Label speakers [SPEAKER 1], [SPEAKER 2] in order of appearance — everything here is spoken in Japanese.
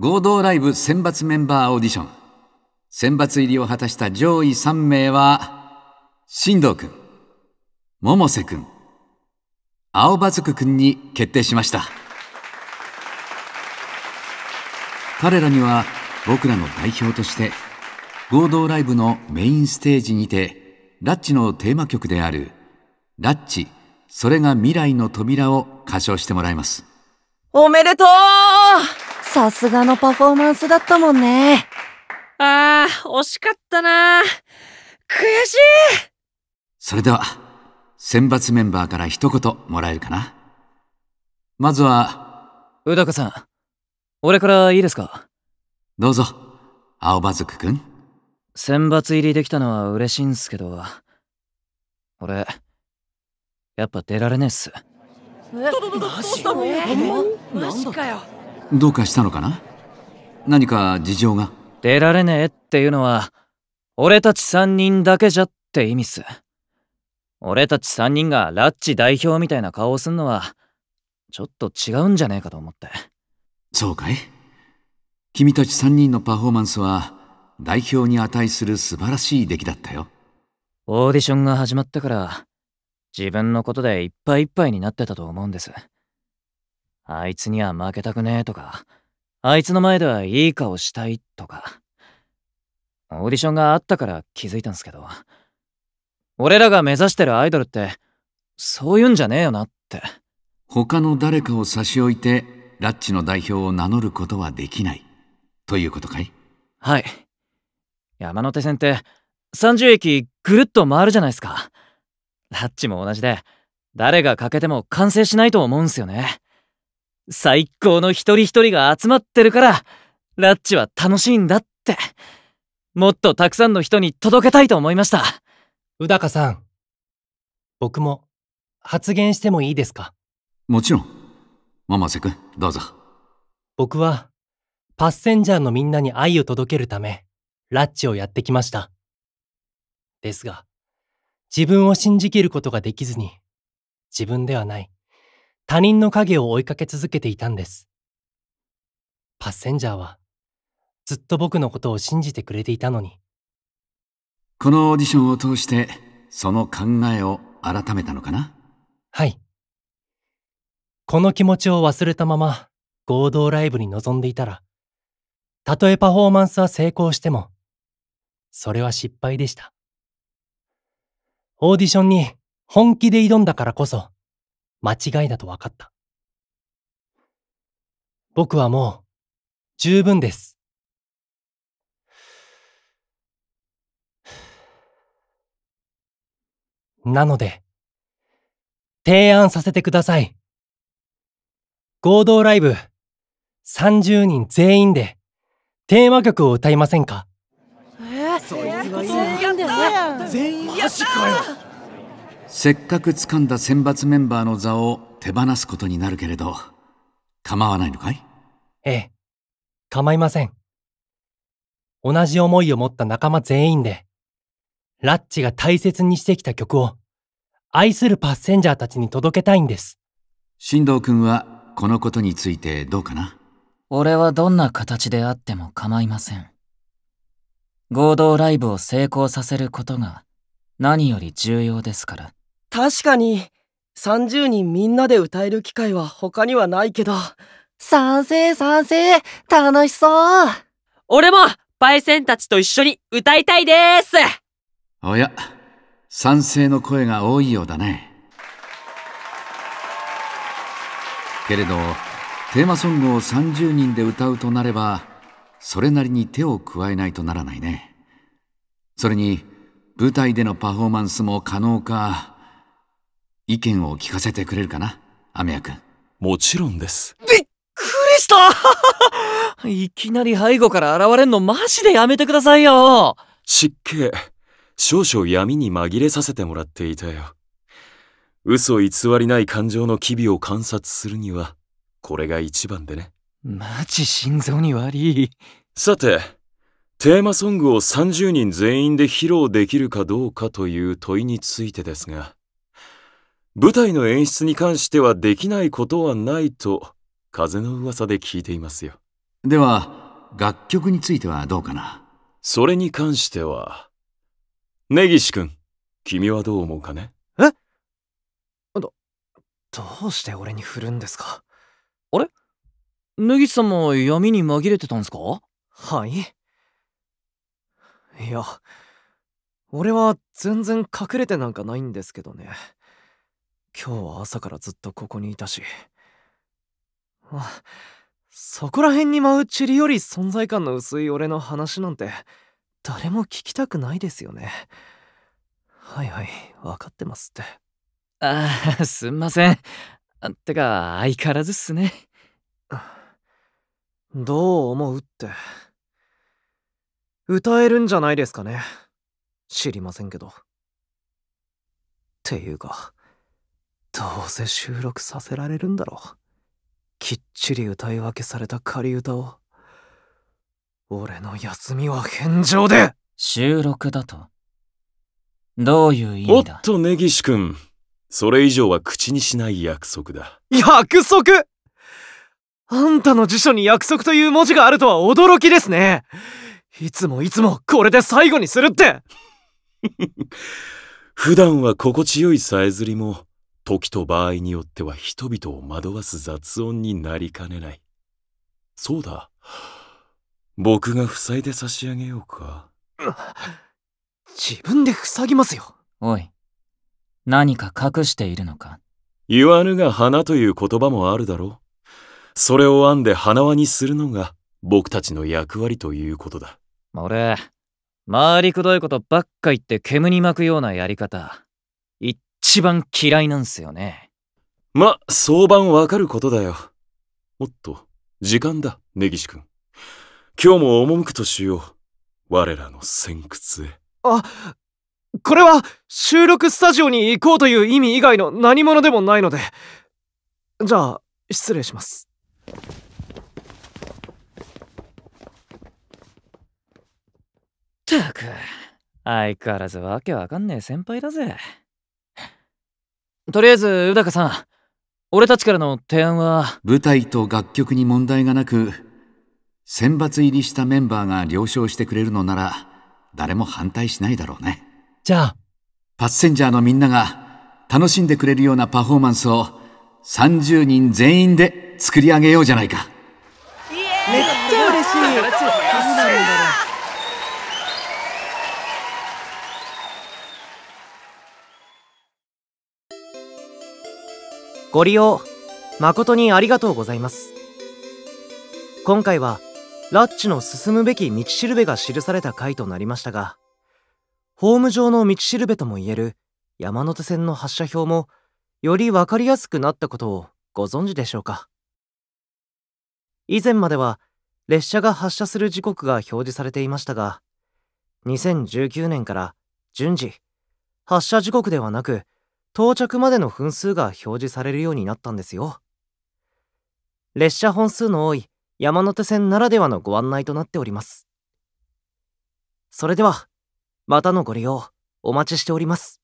[SPEAKER 1] 合同ライブ選抜メンバーオーディション選抜入りを果たした上位3名は進藤君百瀬君青葉く君に決定しました彼らには僕らの代表として合同ライブのメインステージにてラッチのテーマ曲である「ラッチそれが未来の扉」を歌唱してもらいます
[SPEAKER 2] おめでとうさすがのパフォーマンスだったもんね。ああ、惜しかったな。悔しい
[SPEAKER 1] それでは、選抜メンバーから一言もらえるかな。
[SPEAKER 2] まずは、宇高さん、俺からいいですか
[SPEAKER 1] どうぞ、青葉族くん。
[SPEAKER 2] 選抜入りできたのは嬉しいんすけど、俺、やっぱ出られねえっす。え、マジかよ。どうかしたのかな何か事情が出られねえっていうのは俺たち3人だけじゃって意味っす俺たち3人がラッチ代表みたいな顔をすんのはちょっと違うんじゃねえかと思ってそうかい君たち3人のパフォーマンスは代表に値する素晴らしい出来だったよオーディションが始まってから自分のことでいっぱいいっぱいになってたと思うんですあいつには負けたくねえとか、あいつの前ではいい顔したいとか。オーディションがあったから気づいたんすけど、俺らが目指してるアイドルって、そういうんじゃねえよなって。他
[SPEAKER 1] の誰かを差し置いて、ラッチの代表を名乗ることはできない。という
[SPEAKER 2] ことかいはい。山手線って、30駅ぐるっと回るじゃないですか。ラッチも同じで、誰が欠けても完成しないと思うんすよね。最高の一人一人が集まってるから、ラッチは楽しいんだって。もっとたくさんの人に届けたいと思いました。
[SPEAKER 3] 宇高さん、僕も発言してもいいですか
[SPEAKER 2] も
[SPEAKER 1] ちろん。ママセ君、どうぞ。
[SPEAKER 3] 僕は、パッセンジャーのみんなに愛を届けるため、ラッチをやってきました。ですが、自分を信じきることができずに、自分ではない、他人の影を追いかけ続けていたんです。パッセンジャーは、ずっと僕のことを信じてくれていたのに。
[SPEAKER 1] このオーディションを通して、その考えを改めたのかなはい。
[SPEAKER 3] この気持ちを忘れたまま、合同ライブに臨んでいたら、たとえパフォーマンスは成功しても、それは失敗でした。オーディションに本気で挑んだからこそ、間違いだと分かった。僕はもう十分です。なので、提案させてください。合同ライブ30人全員で
[SPEAKER 1] テーマ曲を歌いませんか
[SPEAKER 2] えー、全員です全員マジ
[SPEAKER 1] かよせっかく掴んだ選抜メンバーの座を手放すことになるけれど、構わないのかい
[SPEAKER 3] ええ、構いません。同じ思いを持った仲間全員で、ラッチが大切にしてきた曲を、愛するパッセンジャーたちに届けたいんです。
[SPEAKER 1] 進藤君は、このことについてどうかな
[SPEAKER 2] 俺はどんな形であっても構いません。合同ライブを成功させることが、何より重要ですから。確かに、30人みんなで歌える機会は他にはないけど。賛成賛成楽しそう俺も、パイセンたちと一緒に歌いたいです
[SPEAKER 4] おや、
[SPEAKER 1] 賛成の声が多いようだね。けれど、テーマソングを30人で歌うとなれば、それなりに手を加えないとならないね。それに、舞台でのパフォーマンスも可能か、意見を聞かせてくれるかな雨谷君
[SPEAKER 4] もちろんです
[SPEAKER 2] びっくりした いきなり背後から現れんのマジでやめてくださいよ
[SPEAKER 4] 失敬少々闇に紛れさせてもらっていたよ嘘偽りない感情の機微を観察するにはこれが一番でね
[SPEAKER 2] マジ心臓に悪い
[SPEAKER 4] さてテーマソングを30人全員で披露できるかどうかという問いについてですが舞台の演出に関してはできないことはないと風の噂で聞いていますよでは楽曲についてはどうかなそれに関しては根岸君君はどう思うかね
[SPEAKER 2] えどどうして俺に振るんですかあれ根岸さんも闇に紛れてたんすかはいいや俺は全然隠れてなんかないんですけどね今日は朝からずっとここにいたしあそこら辺に舞う塵より存在感の薄い俺の話なんて誰も聞きたくないですよねはいはい分かってますってああすんませんてか相変わらずっすねどう思うって歌えるんじゃないですかね知りませんけどっていうかどうせ収録させられるんだろうきっちり歌い分けされた仮歌を俺の休みは返上で収録だと
[SPEAKER 4] どういう意味だおっと根岸君それ以上は口にしない約束だ
[SPEAKER 2] 約束あんたの辞書に約束という文字があるとは驚きですねいつもいつもこれで最後にするって
[SPEAKER 4] 普段は心地よいさえずりも時と場合によっては人々を惑わす雑音になりかねない。そうだ。僕が塞いで差し上げようか。自分で塞ぎますよ。おい。
[SPEAKER 2] 何か隠しているのか。
[SPEAKER 4] 言わぬが花という言葉もあるだろう。それを編んで花輪にするのが僕たちの役割ということだ。
[SPEAKER 2] 俺、回りくどいことばっか言って煙に巻くようなやり方、一番嫌いなんすよね。
[SPEAKER 4] ま、相番わかることだよ。おっと、時間だ、根岸君。今日も赴くとしよう。我らの先屈へ。
[SPEAKER 2] あ、これは収録スタジオに行こうという意味以外の何者でもないので。じゃあ、失礼します。ったく、相変わらずわけわかんねえ先輩だぜ。とりあえず宇高さん俺たちからの提案は
[SPEAKER 1] 舞台と楽曲に問題がなく選抜入りしたメンバーが了承してくれるのなら誰も反対しないだろうねじゃあパッセンジャーのみんなが楽しんでくれるようなパフォーマンスを30人全員で作り上げようじゃないかめっちゃ嬉しい
[SPEAKER 2] ご利用、誠にありがとうございます。今回は、ラッチの進むべき道しるべが記された回となりましたが、ホーム上の道しるべともいえる山手線の発車表も、より分かりやすくなったことをご存知でしょうか。以前までは、列車が発車する時刻が表示されていましたが、2019年から順次、発車時刻ではなく、到着までの分数が表示されるようになったんですよ列車本数の多い山手線ならではのご案内となっておりますそれではまたのご利用お待ちしております